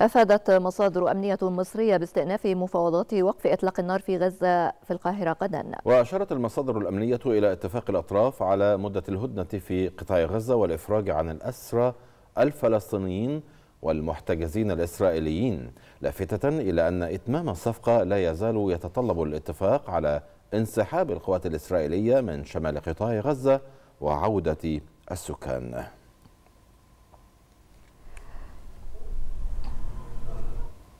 أفادت مصادر أمنية مصرية باستئناف مفاوضات وقف إطلاق النار في غزة في القاهرة غدا وأشارت المصادر الأمنية إلى اتفاق الأطراف على مدة الهدنة في قطاع غزة والإفراج عن الأسرى الفلسطينيين والمحتجزين الإسرائيليين لافتة إلى أن إتمام الصفقة لا يزال يتطلب الاتفاق على انسحاب القوات الإسرائيلية من شمال قطاع غزة وعودة السكان